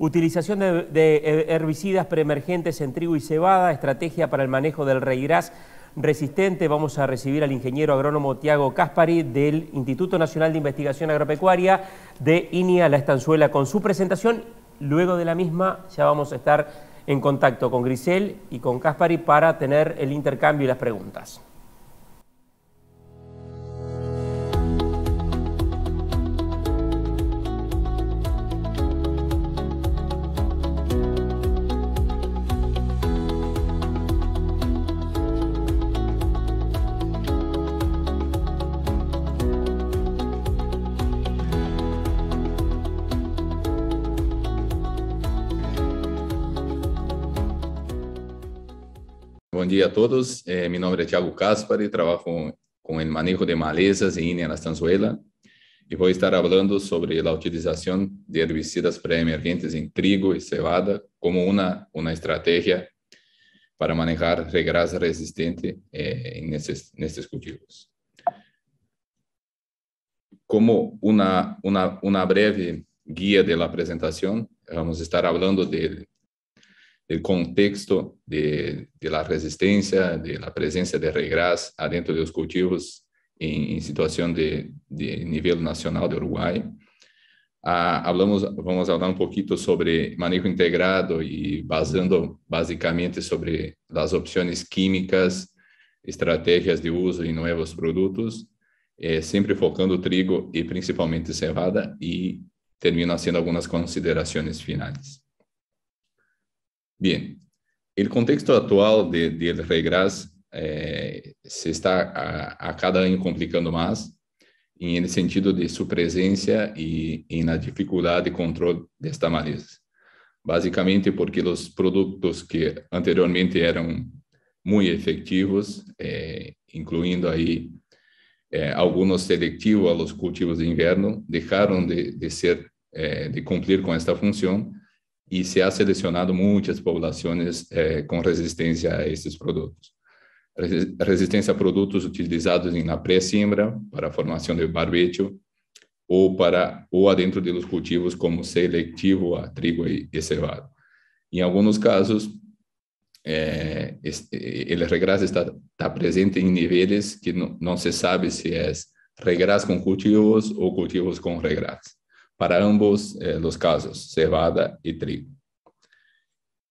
Utilización de, herbicidas preemergentes en trigo y cebada, estrategia para el manejo del reirás resistente. Vamos a recibir al ingeniero agrónomo Tiago Caspari del Instituto Nacional de Investigación Agropecuaria de INIA La Estanzuela con su presentación. Luego de la misma ya vamos a estar en contacto con Grisel y con Caspari para tener el intercambio y las preguntas. a todos. Eh, mi nombre es Thiago Caspari, trabajo con el manejo de malezas e INE en la E y voy a estar hablando sobre la utilización de herbicidas preemergentes en trigo y cebada como una, una estrategia para manejar regrasa resistente eh, en, estos, en estos cultivos. Como una, una, una breve guía de la presentación, vamos a estar hablando de el contexto de, la resistencia, de la presencia de regras adentro de los cultivos en, situación de, nivel nacional de Uruguay. Ah, hablamos, vamos a hablar un poquito sobre manejo integrado y basando básicamente sobre las opciones químicas, estrategias de uso y nuevos productos, eh, siempre focando trigo y principalmente cebada y termino haciendo algunas consideraciones finales. Bien, el contexto actual de, del regras eh, se está a, a, cada año complicando más en el sentido de su presencia y en la dificultad de control de esta maleza. Básicamente porque los productos que anteriormente eran muy efectivos, eh, incluyendo ahí eh, algunos selectivos a los cultivos de invierno, dejaron de, de ser, eh, de cumplir con esta función y se ha seleccionado muchas poblaciones eh, con resistencia a estos productos. Resistencia a productos utilizados en la simbra para formación de barbecho o para o adentro de los cultivos como selectivo a trigo y, y Em En algunos casos, eh, este, el regras está, está, presente en niveles que no, no se sabe si es é regras con cultivos o cultivos con regras para ambos eh, casos, cevada e trigo.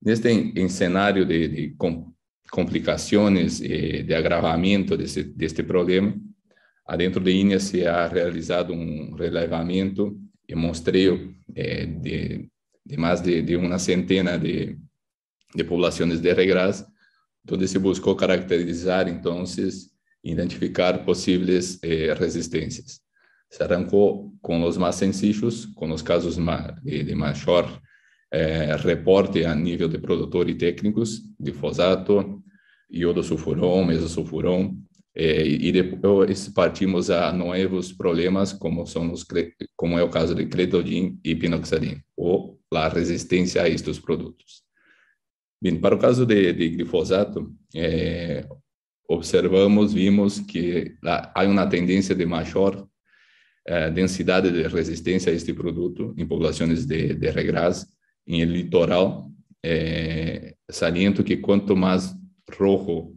Neste cenário de, de, complicações e eh, de agravamento desse, deste problema, dentro de INEA se ha realizado um relevamento e mostreio eh, de, de, mais de, de uma centena de, de populações de regras, onde se buscou caracterizar, então, identificar possíveis eh, resistências se arrancó con los más sencillos, con los casos de, maior mayor eh, reporte a nivel de productor y técnicos, glifosato, iodosulfurón, mesosulfurón, eh, y después partimos a nuevos problemas como, son los, como es el caso de cretodin y pinoxidin, o la resistencia a estos productos. Bien, para el caso de, de glifosato, eh, observamos, vimos que la, hay una tendencia de mayor a eh, densidade de resistência a este produto em populações de, de regras em litoral. é, saliento que quanto mais rojo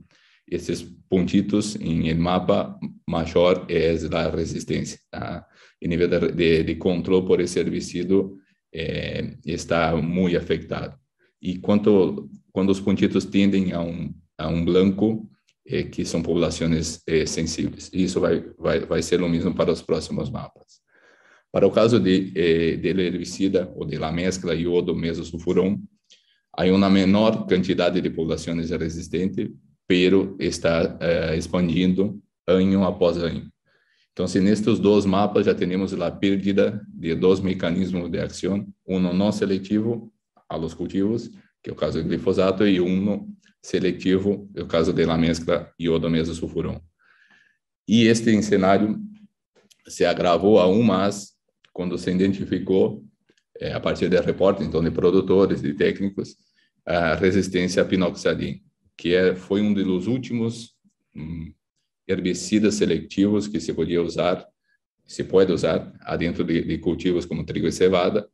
esses pontitos em mapa, maior é a resistência. Tá? O nível de, de, de controle por esse herbicida eh, está muito afetado. E quanto quando os pontitos tendem a um, a um branco, é, que são populações é, sensíveis. E isso vai, vai, vai ser o mesmo para os próximos mapas. Para o caso de, é, de herbicida ou de la mescla iodo mesosulfurão, há uma menor quantidade de populações resistentes, pero está expandindo ano após ano. Então, se nestes dois mapas já temos a perda de dois mecanismos de ação, um não seletivo a los cultivos, que é o caso do glifosato, e um seletivo, no é caso de la mescla iodo-mesosulfurão. E este cenário se agravou aún mais quando se identificou, eh, a partir de reportes, então, de produtores, de técnicos, a resistência à pinoxidina, que é, foi um dos últimos hum, herbicidas seletivos que se podia usar, se pode usar, dentro de, de cultivos como trigo e cevada,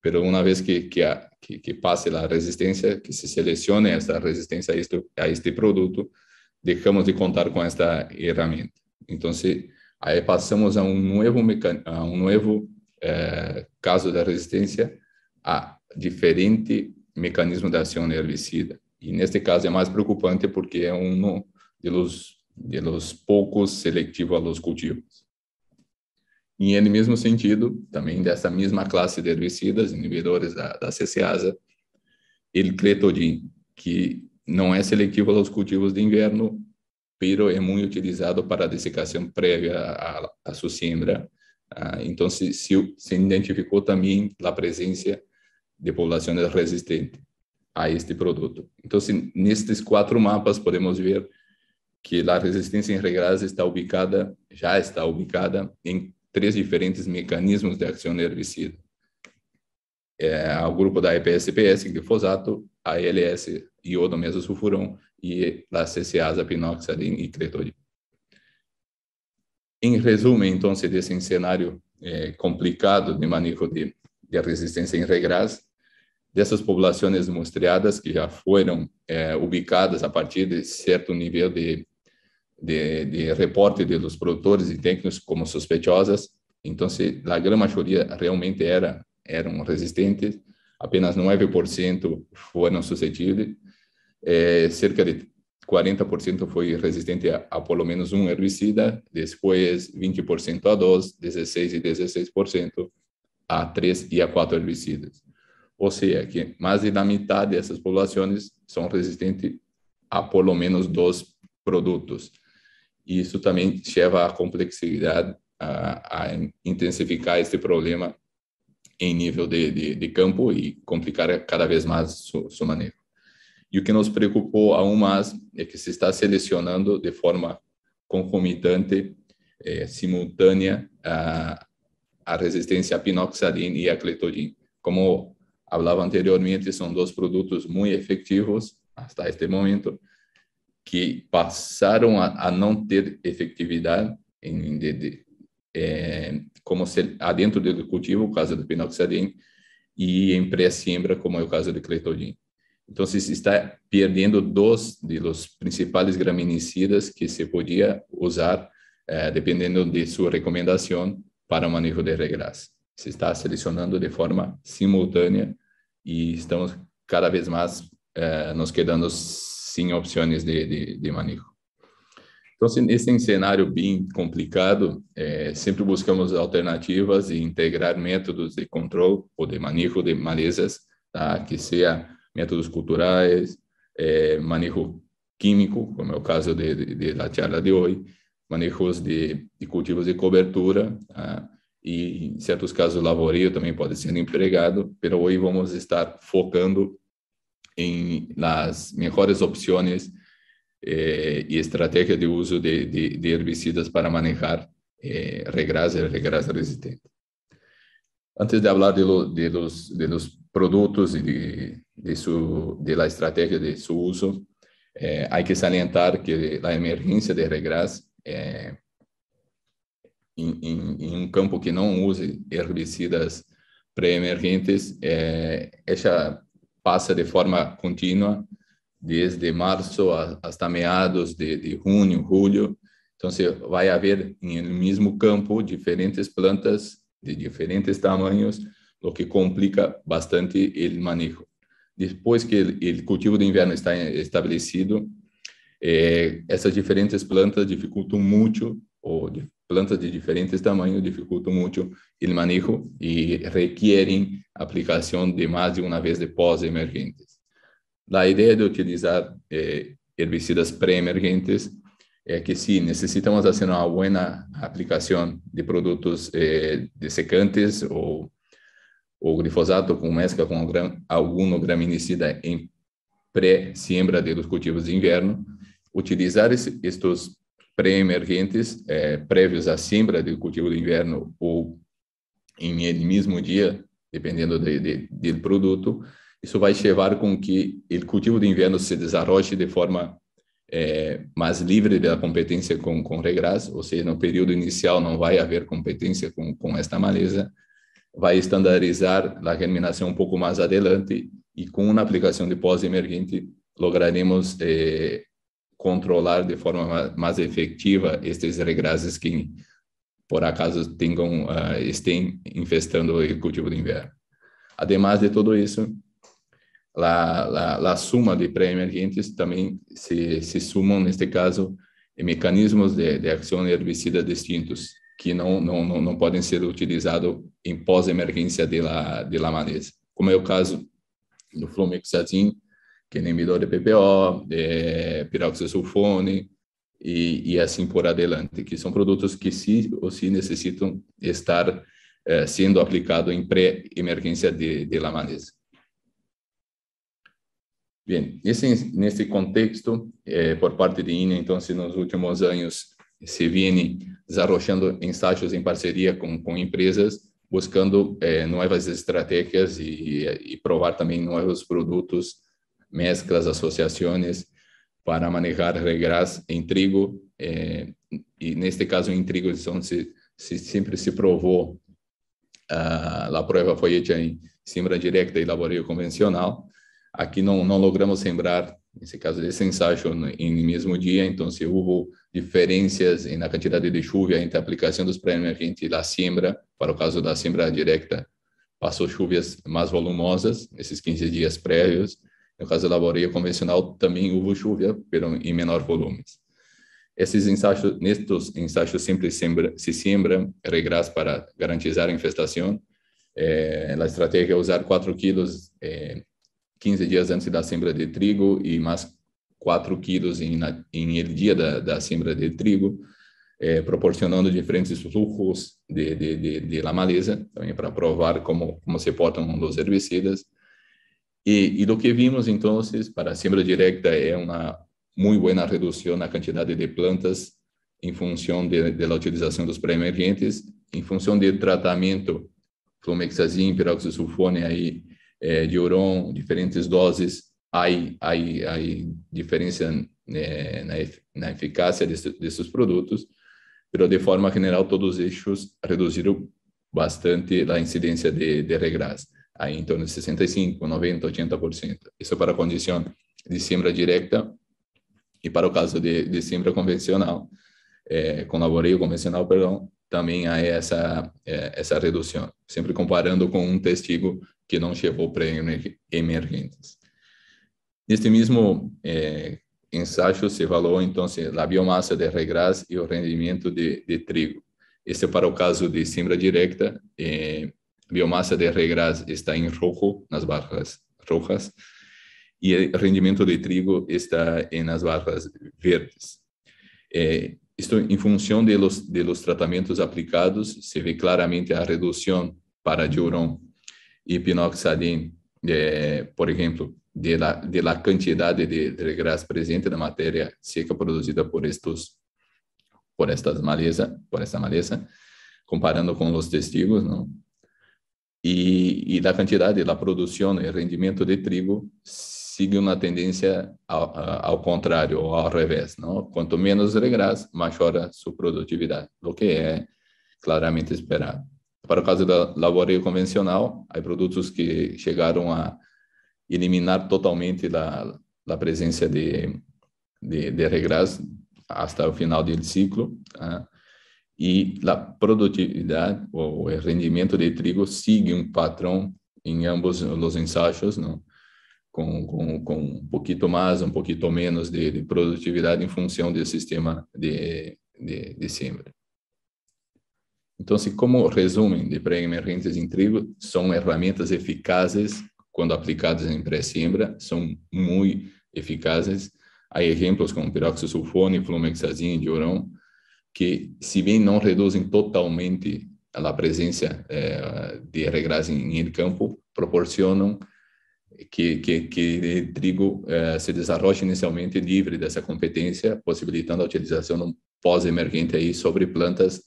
pero una vez que, que, que, que pase la resistencia, que se seleccione esta resistencia a este, a este producto, dejamos de contar com esta ferramenta. Então, aí passamos a um novo mecan... a um novo eh, caso da resistência a diferente mecanismo de ação de herbicida. E neste caso é mais preocupante porque é um de los, de los poucos selectivos a los cultivos em esse mesmo sentido, também dessa mesma classe de herbicidas, inibidores da, da CCasa, ele que não é seletivo aos cultivos de inverno, mas é muito utilizado para dessecação prévia à, à sua siembra. Ah, então, se, se, se identificou também a presença de populações resistentes a este produto. Então, se, nestes quatro mapas podemos ver que a resistência em regras está ubicada, já está ubicada em três diferentes mecanismos de ação herbicida. É, o grupo da ips glifosato, é ALS, iodomesosulfurão e da CCasa, pinoxarina e cretodina. Em resumo, então, desse cenário é, complicado de manejo de, de resistência em regras, dessas populações muestreadas que já foram é, ubicadas a partir de certo nível de de, de reporte de los produtores e técnicos como sospechosas. Então, a grande maioria realmente era eram resistentes, apenas 9% foram suscetíveis, eh, cerca de 40% foi resistente a, a, pelo menos um herbicida, depois 20% a dois, 16% e 16% a três e a quatro herbicidas. Ou seja, que mais de metade dessas populações são resistentes a pelo menos dois produtos e isso também leva a complexidade, a, a intensificar este problema em nível de, de, de, campo e complicar cada vez mais seu, seu manejo. E o que nos preocupou aún mais é que se está selecionando de forma concomitante, eh, simultânea, a, a resistência a pinoxarina e a cletodina. Como falava anteriormente, são dois produtos muito efetivos até este momento, que passaram a, a não ter efetividade em, de, de, é, como ser adentro do cultivo, o caso do Pinoxadin, e em pré-siembra, como é o caso do cletodin. Então, se está perdendo dois dos principais graminicidas que se podia usar, é, dependendo de sua recomendação, para o manejo de regras. Se está selecionando de forma simultânea e estamos cada vez mais é, nos quedando sem opções de, de, de manejo. Então, nesse cenário bem complicado, é, eh, sempre buscamos alternativas e integrar métodos de controle ou de manejo de malezas, tá? que seja métodos culturais, é, eh, manejo químico, como é o caso de, de, de da charla de hoje, manejos de, de cultivos de cobertura, tá? Ah, e em certos casos o lavourio também pode ser empregado, mas hoje vamos estar focando las mejores opciones eh, y estrategias de uso de, herbicidas para manejar eh, y regrasa resistente. Antes de hablar de, de los, productos y de, su, de la estrategia de su uso, eh, hay que salientar que la emergencia de regras eh, en, un campo que no use herbicidas preemergentes, eh, ella passa de forma contínua, desde março a, até meados de, de junho, julho. Então, você vai haver em um mesmo campo diferentes plantas de diferentes tamanhos, o que complica bastante o manejo. Depois que o cultivo de inverno está estabelecido, eh, essas diferentes plantas dificultam muito ou plantas de diferentes tamanhos dificultam muito o manejo e requerem aplicação de mais de uma vez de pós emergentes. A ideia de utilizar eh, herbicidas emergentes é que se necessitamos fazer uma boa aplicação de produtos eh, de secantes ou, ou glifosato com mescla com algum graminicida em pré-siembra dos cultivos de inverno, utilizar esses, estes pré-emergentes, é, prévios à simbra do cultivo de inverno ou em mesmo dia, dependendo do de, de, de, produto, isso vai levar com que o cultivo de inverno se desarrolle de forma é, mais livre da competência com, com regras, ou seja, no período inicial não vai haver competência com, com esta maleza, vai estandarizar a germinação um pouco mais adelante e com uma aplicação de pós-emergente lograremos eh, controlar de forma mais efetiva estes regrases que por acaso tenham uh, estejam infestando o cultivo de inverno. Ademais de tudo isso, a suma de pré-emergentes também se, se sumam, neste caso, em mecanismos de, de ação herbicida distintos, que não, não, não, não podem ser utilizados em pós-emergência de, la, de lamanesa, como é o caso do flumexazin, que quenemidol de PPO, é, e, e, assim por adelante, que são produtos que se ou se necessitam estar eh, sendo aplicado em pré-emergência de, de lamanese. Bem, nesse, nesse contexto, eh, por parte de INE, então, se nos últimos anos se vem desarrochando ensaios em parceria com, com empresas, buscando eh, novas estratégias e, e, provar também novos produtos mezclas, associações para manejar regras em trigo. Eh, e neste caso, em trigo, então, se, se sempre se provou, uh, ah, a prova foi feita em simbra direta e laboreio convencional. Aqui não, não logramos sembrar, nesse caso, de ensaio em mesmo dia, então, se houve diferenças na quantidade de chuva entre a aplicação dos prêmios e a siembra, para o caso da siembra direta, passou chuvas mais volumosas nesses 15 dias prévios, no caso da boreia convencional, também houve chuva, mas em menor volume. Esses ensaios, nestes ensaios sempre sembra, se sembra regras para garantizar a infestação. Eh, a estratégia é usar 4 quilos eh, 15 dias antes da sembra de trigo e mais 4 quilos em, em dia da, da sembra de trigo, eh, proporcionando diferentes fluxos de, de, de, de la maleza, também para provar como, como se portam os herbicidas. E do que vimos então, para siembra direta é uma muito boa redução na quantidade de plantas em função da utilização dos pré-emergentes, em preemergentes, en tratamento, del tratamiento, flomexazine, peróxido sulfone, é, diferentes doses, aí aí aí diferença en, eh, la eficacia de, de de forma geral todos os eixos reduziram bastante a incidência de, de regras aí em torno de 65, 90, 80%. Isso para a condição de siembra direta e para o caso de, de siembra convencional, é, com laboreio convencional, perdão, também há essa é, essa redução, sempre comparando com um testigo que não chegou para emergentes. Neste mesmo é, ensaio se falou, então, a biomassa de regras e o rendimento de, de trigo. Este é para o caso de siembra direta, eh, biomasa de regras está en rojo, las barras rojas, y el rendimiento de trigo está en las barras verdes. Eh, esto en función de los, de los tratamientos aplicados, se ve claramente la reducción para diurón y pinoxadín, por ejemplo, de la, cantidad de, de presente en la materia seca producida por estos por estas maleza, por esta maleza, comparando con los testigos, ¿no? e, e da quantidade da produção e rendimento de trigo sigue uma tendência ao, ao contrário, ou ao revés. Não? Quanto menos regras, maior a sua produtividade, o que é claramente esperado. Para o caso da laboreio convencional, há produtos que chegaram a eliminar totalmente da, da presença de, de, de regras até o final do ciclo. Né? e a produtividade ou o rendimento de trigo sigue um padrão em ambos os ensaios, não? Com, com, com um pouquinho mais, um pouquinho menos de, de, produtividade em função do sistema de, de, de siembra. Então, como resumo de pré-emergentes em trigo, são ferramentas eficazes quando aplicadas em pré-siembra, são muito eficazes. Há exemplos como piroxosulfone, flumexazine, diurão, que, se bem não reduzem totalmente a presença eh, de regras em campo, proporcionam que, que, que o trigo eh, se desarrolle inicialmente livre dessa competência, possibilitando a utilização pós-emergente aí sobre plantas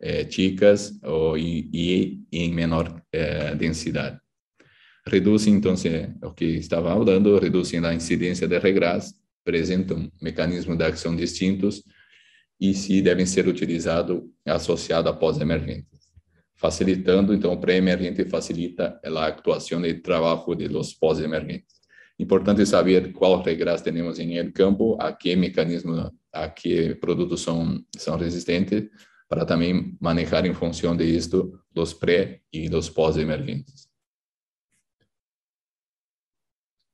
eh, ticas ou, e, e, em menor eh, densidade. Reduzem, então, é o que estava falando, reduzem a incidência de regras, apresentam mecanismos de ação distintos, e se devem ser utilizados associado após emergentes, facilitando, então, o pré-emergente facilita a atuação e trabalho de los pós-emergentes. Importante saber quais regras temos em el campo, a que mecanismo, a que produtos são, são resistentes, para também manejar em função de isto os pré e os pós-emergentes.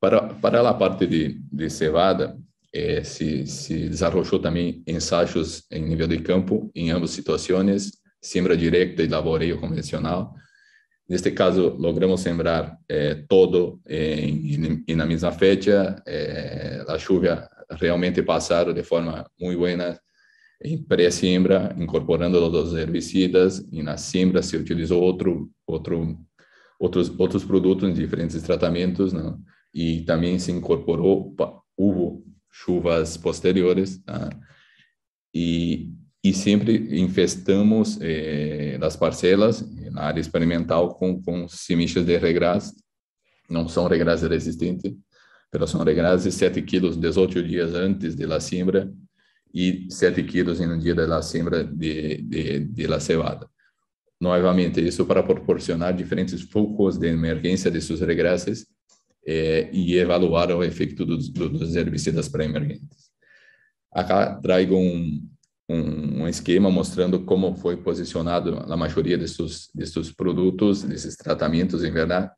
Para, para a parte de, de cevada, eh, se, se também también ensayos em nível de campo em ambas situações, siembra direta e laboreio convencional. Neste caso, logramos sembrar eh, todo é, em na mesma misma fecha. Eh, la realmente passaram de forma muito boa em pré siembra incorporando todos os herbicidas. E na siembra se utilizou outro outro outros outros produtos diferentes tratamentos, ¿no? Né? E também se incorporou hubo chuvas posteriores, tá? e, e sempre infestamos eh, as parcelas eh, na área experimental com, com de regras, não são regras resistentes, mas são regras de 7 quilos 18 dias antes da siembra e 7 quilos no dia da siembra de, de, de la cevada. Novamente, isso para proporcionar diferentes focos de emergência desses regras é, e evaluar o efeito do, do, dos herbicidas pré-emergentes. Acá trago um, um, um, esquema mostrando como foi posicionado a maioria desses, desses produtos, desses tratamentos, em verdade,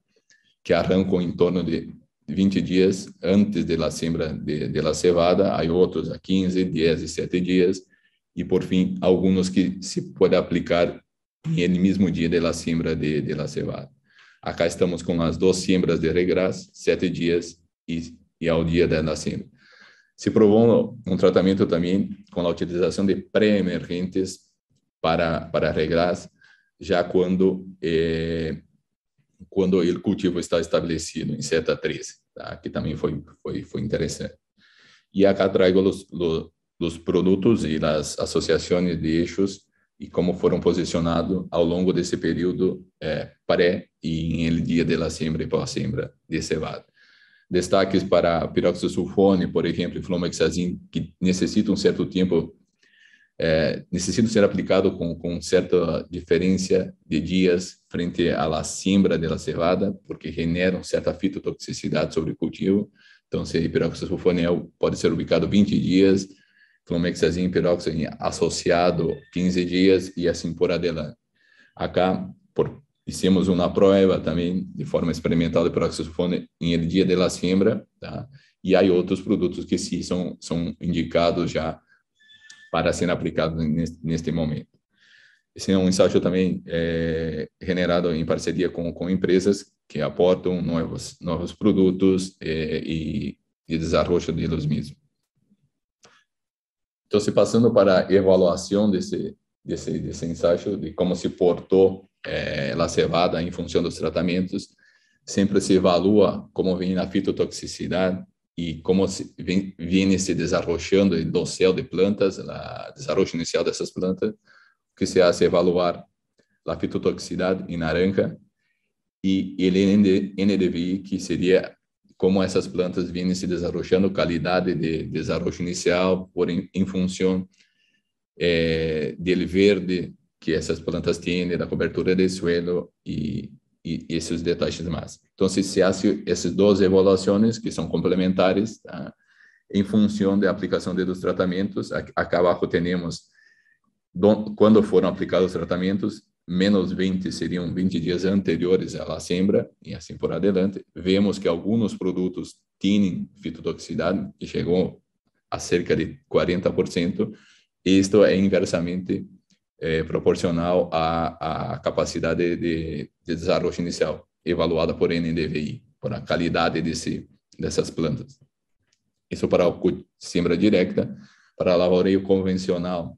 que arrancam em torno de 20 dias antes da sembra de, de cevada, Há outros a 15, 10 e 7 dias, e por fim, alguns que se pode aplicar em mesmo dia da sembra de, de cevada. Acá estamos com as duas siembras de regras, sete dias e, e ao dia da nascimento. Se provou um tratamento também com a utilização de pré-emergentes para, para regras, já quando eh, quando o cultivo está estabelecido em seta 13, tá? que também foi, foi, foi interessante. E acá trago os, os, os produtos e as associações de eixos e como foram posicionados ao longo desse período é, pré e em dia de la siembra e pós-siembra de cevada. Destaques para piroxosulfone, por exemplo, e flomexazin, que necessitam um certo tempo, é, necessitam ser aplicado com, com certa diferença de dias frente à la siembra de la cevada, porque generam certa fitotoxicidade sobre o cultivo. Então, se piroxosulfone é pode ser ubicado 20 dias, flumexazine e piroxazine associado 15 dias e assim por adelante. Acá, por, uma prova também de forma experimental de piroxazofone em el dia de la siembra, tá? E há outros produtos que sim são, são indicados já para serem aplicados neste, momento. Esse é um ensaio também é, generado em parceria com, com empresas que aportam novos, novos produtos é, e, e desenvolvimento deles mesmos. Então, se passando para a avaliação desse desse desse de de como se portou eh, a cevada em função dos tratamentos, sempre se avalia como vem a fitotoxicidade e como se, vem, vem se desarrochando o dossel de plantas, o desarrocho inicial dessas plantas, que se hace evaluar a fitotoxicidade em naranja e o NDVI, que seria como essas plantas vêm se desarrollando, qualidade de desarrollo inicial, por em, em função é, do verde que essas plantas têm, da cobertura de suelo e, e, e esses detalhes mais. Então, se faz essas duas evoluções que são complementares, tá? em função da aplicação dos tratamentos. Aqui abaixo temos quando foram aplicados os tratamentos, menos 20 seriam 20 dias anteriores à sembra, e assim por adelante. Vemos que alguns produtos tinham fitotoxicidade, que chegou a cerca de 40%. Isto é inversamente é, proporcional à, à capacidade de, de desarrollo inicial, evaluada por NDVI, por a qualidade desse, dessas plantas. Isso para a sembra direta. Para a lavoureio convencional,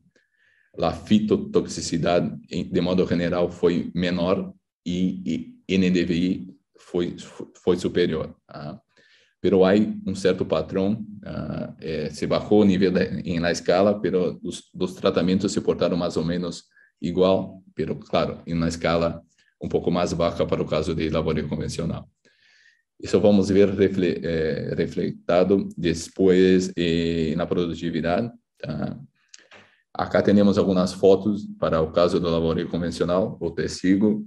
a fitotoxicidade, de modo geral foi menor e, e NDVI foi, foi superior. mas tá? Pero há um certo padrão, ah, eh, se baixou o nível em na escala, pero os, tratamentos se portaram mais ou menos igual, pero claro, em uma escala um pouco mais baixa para o caso de laboratório convencional. Isso vamos ver refletido eh, depois eh, na produtividade, ah, Acá temos algumas fotos para o caso do laboreio convencional, o tecigo,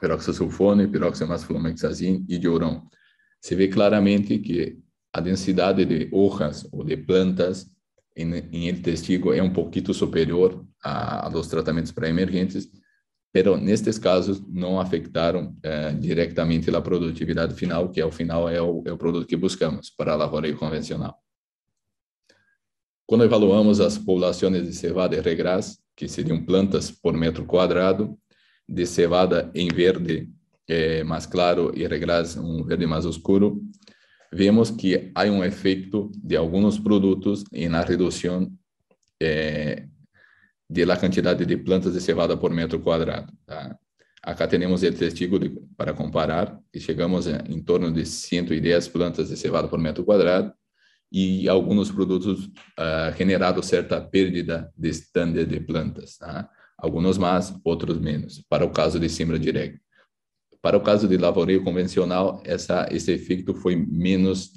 peroxasulfone, piroximas flumexazine e diurão. Se vê claramente que a densidade de hojas ou de plantas em, em testigo é um pouquinho superior a, a dos tratamentos pré-emergentes, mas nestes casos não afetaram eh, diretamente a produtividade final, que ao final é o, é o produto que buscamos para a lavoura convencional. Quando evaluamos as populações de cevada regras, que seriam plantas por metro quadrado, de cevada em verde eh, mais claro e regras um verde mais escuro, vemos que há um efeito de alguns produtos na redução eh, da quantidade de plantas de cevada por metro quadrado. Tá? Acá temos o testigo de, para comparar, e chegamos a, em torno de 110 plantas de cevada por metro quadrado, e alguns produtos uh, ah, generaram certa perda de standard de plantas, tá? alguns mais, outros menos, para o caso de sembra direta. Para o caso de lavoureio convencional, essa, esse efeito foi menos,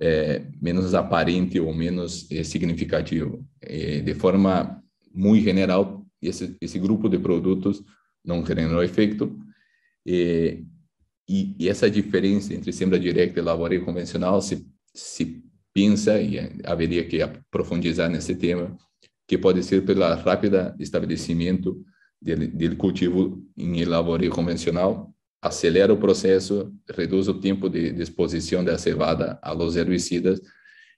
eh, menos aparente ou menos eh, significativo. Eh, de forma muito geral, esse, esse grupo de produtos não gerou efeito, e, e, essa diferença entre sembra direta e lavoureio convencional se, se pensa e eh, haveria que aprofundizar nesse tema, que pode ser pela rápida estabelecimento do cultivo em laboratório convencional, acelera o processo, reduz o tempo de, de exposição da cevada a los herbicidas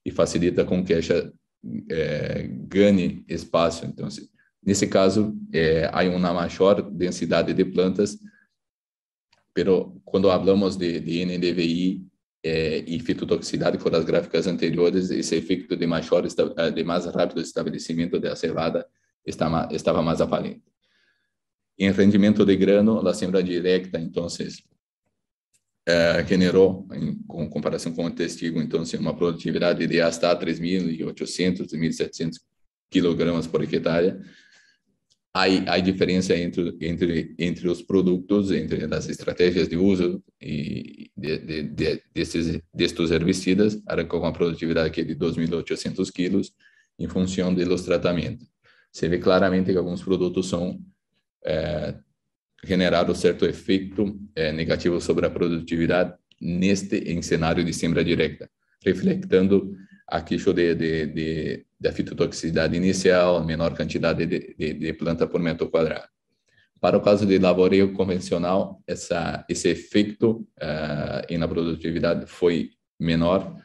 e facilita com que esta é, eh, ganhe espaço. Então, nesse caso, é, há uma maior densidade de plantas, mas quando falamos de, de NDVI é, e fitotoxicidade foram as gráficas anteriores, esse efeito de, maior, eh, de mais rápido estabelecimento da cevada estava estava mais aparente. Em rendimento de grano, a sembra direta, então, é, generou, em com comparação com o testigo, então, uma produtividade de hasta 3.800, 1.700 quilogramas por hectare, há, há diferença entre, entre, entre os produtos, entre as estratégias de uso e de, de, de, desses, destes herbicidas, com uma produtividade aqui de 2.800 quilos em função dos tratamentos. Você vê claramente que alguns produtos são é, eh, generaram certo efeito é, eh, negativo sobre a produtividade neste em cenário de sembra direta, reflectando queixa de, de, de, da fitotoxicidade inicial, menor quantidade de, de, de planta por metro quadrado. Para o caso de laboreio convencional, essa, esse efeito uh, na produtividade foi menor,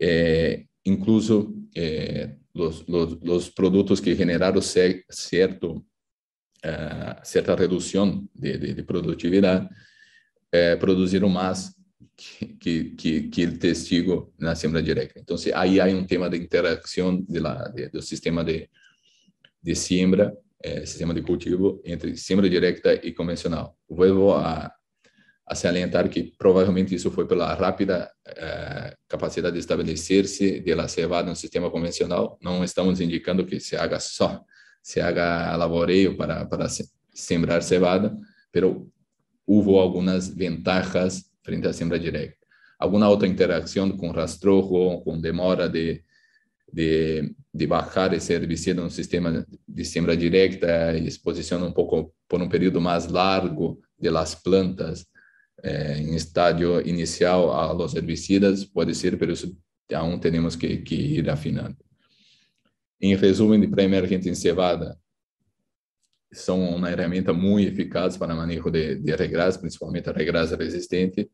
é incluso eh, os, os, os, produtos que geraram certo, uh, certa redução de, de, de produtividade produziram mais que, que, que el testigo na siembra directa. Então, aí há um tema de interação de la, de, do sistema de, de siembra, eh, sistema de cultivo, entre siembra directa e convencional. Vuelvo a, a salientar que provavelmente isso foi pela rápida eh, capacidade de estabelecer-se de la cevada no sistema convencional. Não estamos indicando que se haga só, se haga laboreio para, para sembrar cevada, pero houve algumas ventajas frente a siembra directa. Alguna otra interacción con rastrojo, con demora de, de, bajar ese herbicida en un sistema de siembra directa y exposición un poco por un período más largo de las plantas eh, en estadio inicial a los herbicidas, puede ser, pero aún tenemos que, ir afinando. En resumen de pré en cebada, são uma ferramenta muito eficaz para manejo de, de regras, principalmente a regras resistente.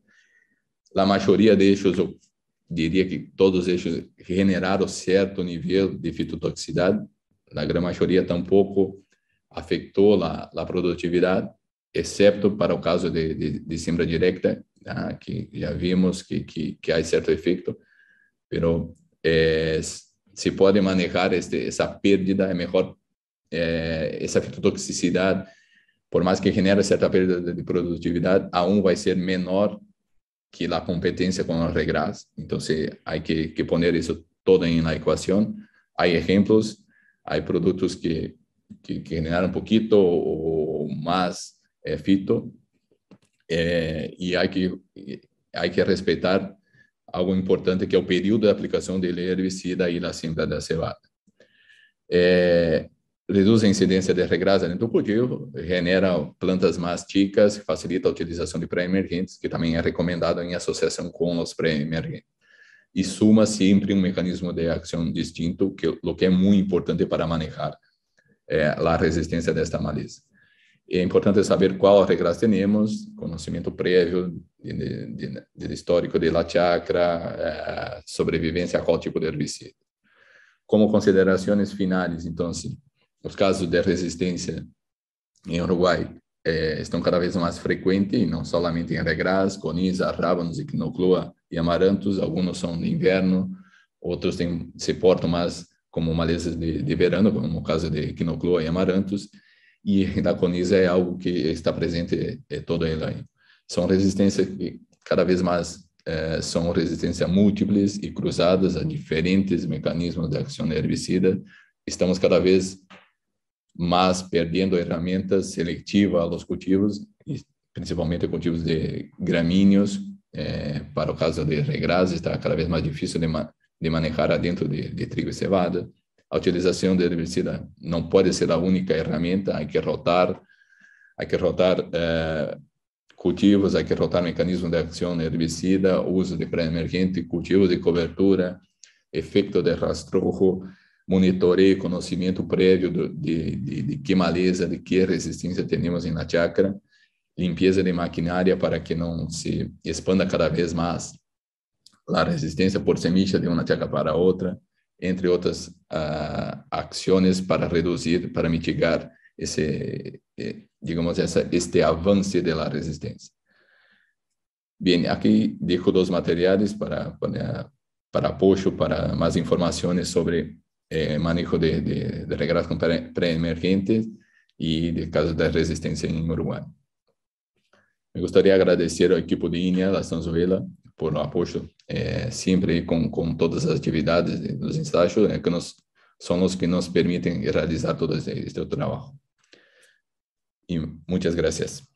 A maioria deles, eu diria que todos eles generaram certo nível de fitotoxicidade. A grande maioria tampouco afetou a, a produtividade, exceto para o caso de, de, de simbra direta, que já vimos que, que, que há certo efeito, mas eh, se pode manejar este, essa perda, é melhor Eh, esa fitotoxicidad, por más que genere cierta pérdida de productividad, aún va a ser menor que la competencia con las reglas. Entonces hay que, poner eso todo en la ecuación. Hay ejemplos, hay productos que, generan un poquito o, más eh, fito eh, y hay que, hay que respetar algo importante que es el periodo de aplicación del herbicida y la siembra de cevada. Eh, reduz a incidência de regrasa cultivo, genera plantas mais ticas, facilita a utilização de pré-emergentes, que também é recomendado em associação com os pré-emergentes. E suma sempre um mecanismo de ação distinto, que o que é muito importante para manejar é, a resistência desta maleza. É importante saber qual regras temos, conhecimento prévio de, de, de histórico de la chacra, é, sobrevivência a qual tipo de herbicida como considerações finais, então, os casos de resistência em Uruguai eh, estão cada vez mais frequentes, e não somente em Regras, coniza, rábanos, equinocloa e amarantos. Alguns são de inverno, outros têm, se portam mais como malezas de, de verão, como no caso de equinocloa e amarantos. E da coniza é algo que está presente eh, todo todo ele. São resistências que cada vez mais eh, são resistências múltiplas e cruzadas a diferentes mecanismos de ação herbicida. Estamos cada vez mas perdendo a ferramenta a los cultivos, principalmente cultivos de gramíneos. Eh, para o caso de regras, está cada vez mais difícil de, ma de manejar dentro de, de, trigo e cevada. A utilização de herbicida não pode ser a única ferramenta, há que rotar, há que rotar eh, cultivos, há que rotar mecanismos de ação herbicida, uso de pré-emergente, cultivos de cobertura, efeito de rastrojo, monitorei conhecimento prévio do, de, de, de, que maleza, de que resistência temos na chácara, limpeza de maquinária para que não se expanda cada vez mais a resistência por semicha de uma chácara para outra, entre outras uh, ah, ações para reduzir, para mitigar esse, eh, digamos, essa, este avanço da resistência. Bem, aqui deixo dois materiais para, para, para apoio, para mais informações sobre Eh, manejo de, de, de reglas preemergentes y de casos de resistencia en Uruguay. Me gustaría agradecer al equipo de INEA, la Sanzuela, por el apoyo eh, siempre con, con, todas las actividades, de los ensayos, eh, que nos, son los que nos permiten realizar todo este, otro este trabajo. Y muchas gracias.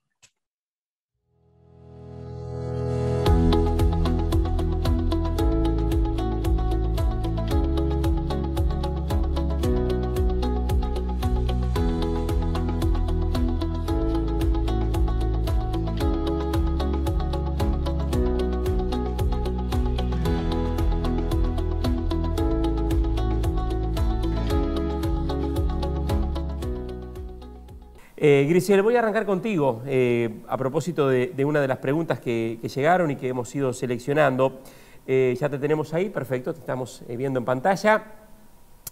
Eh, Grisel, voy a arrancar contigo eh, a propósito de, una de las preguntas que, llegaron y que hemos ido seleccionando. Eh, ya te tenemos ahí, perfecto, te estamos viendo en pantalla.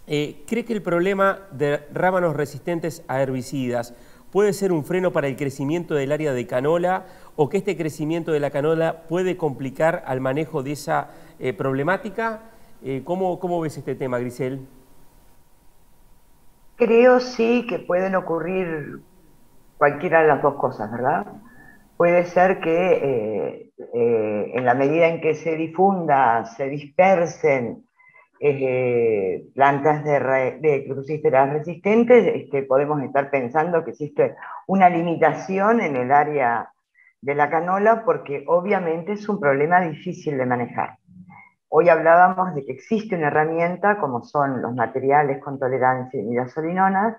¿Cree que el problema de rábanos resistentes a herbicidas puede ser un freno para el crecimiento del área de canola o que este crecimiento de la canola puede complicar al manejo de esa problemática? ¿Cómo ves este tema, Grisel? Creo sí que pueden ocurrir cualquiera de las dos cosas, ¿verdad? Puede ser que eh, eh, en la medida en que se difunda, se dispersen eh, plantas de, crucíferas resistentes, este, podemos estar pensando que existe una limitación en el área de la canola porque obviamente es un problema difícil de manejar. Hoy hablábamos de que existe una herramienta como son los materiales con tolerancia y gasolinonas,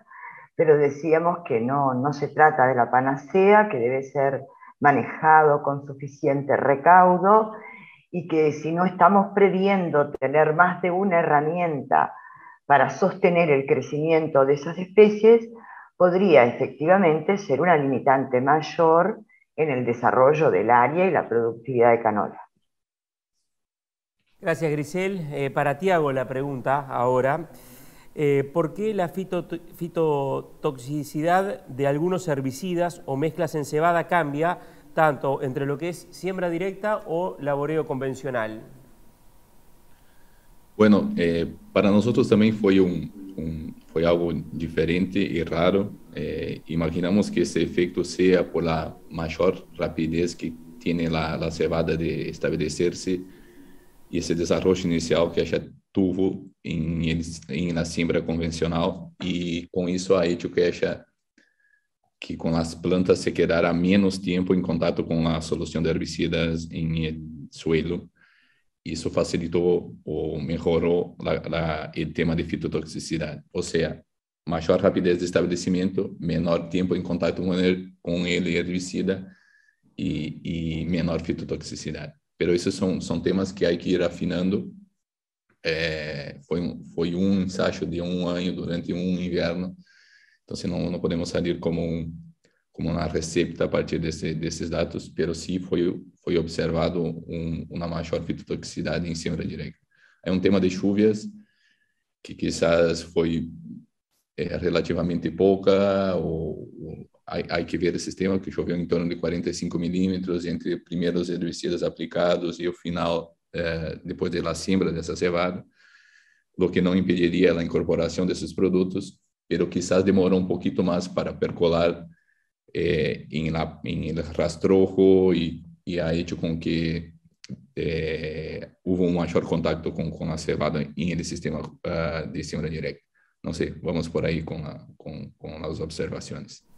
pero decíamos que no, no se trata de la panacea, que debe ser manejado con suficiente recaudo y que si no estamos previendo tener más de una herramienta para sostener el crecimiento de esas especies, podría efectivamente ser una limitante mayor en el desarrollo del área y la productividad de canola. Gracias, Grisel. Eh, para Tiago la pregunta ahora. Eh, por qué la fitotoxicidad de algunos herbicidas o mezclas en cebada cambia tanto entre lo que es siembra directa o laboreo convencional. Bueno, eh, para nosotros también fue, un, fue algo diferente y raro. Eh, imaginamos que ese efecto sea por la mayor rapidez que tiene la, la cebada de establecerse y ese desarrollo inicial que ella tuvo em, em na simbra convencional e com isso a etioquecha que com as plantas se quedará menos tempo em contato com a solução de herbicidas em suelo. Isso facilitou ou melhorou o tema de fitotoxicidade, ou seja, maior rapidez de estabelecimento, menor tempo em contato com ele, com ele herbicida e, e menor fitotoxicidade. Pero esses são, são temas que há que ir afinando é, foi, um, foi um ensaio de um ano durante um inverno, então assim, não, não podemos sair como um, como uma receita a partir desse, desses dados, pero sim foi, foi observado um, uma maior fitotoxicidade em cima da direita. É um tema de chuvas que quizás foi é, relativamente pouca, ou, ou há que ver esse tema, que choveu em torno de 45 milímetros entre primeiros herbicidas aplicados e o final é, depois da de siembra dessa cevada, o que não impediria a incorporação desses produtos, mas quizás demorou um pouquinho mais para percolar é, em, em el rastrojo e, e ha hecho com que eh, é, houve um maior contato com, com a cevada em el sistema uh, de siembra direta. Não sei, vamos por aí com, a, com, com as observações.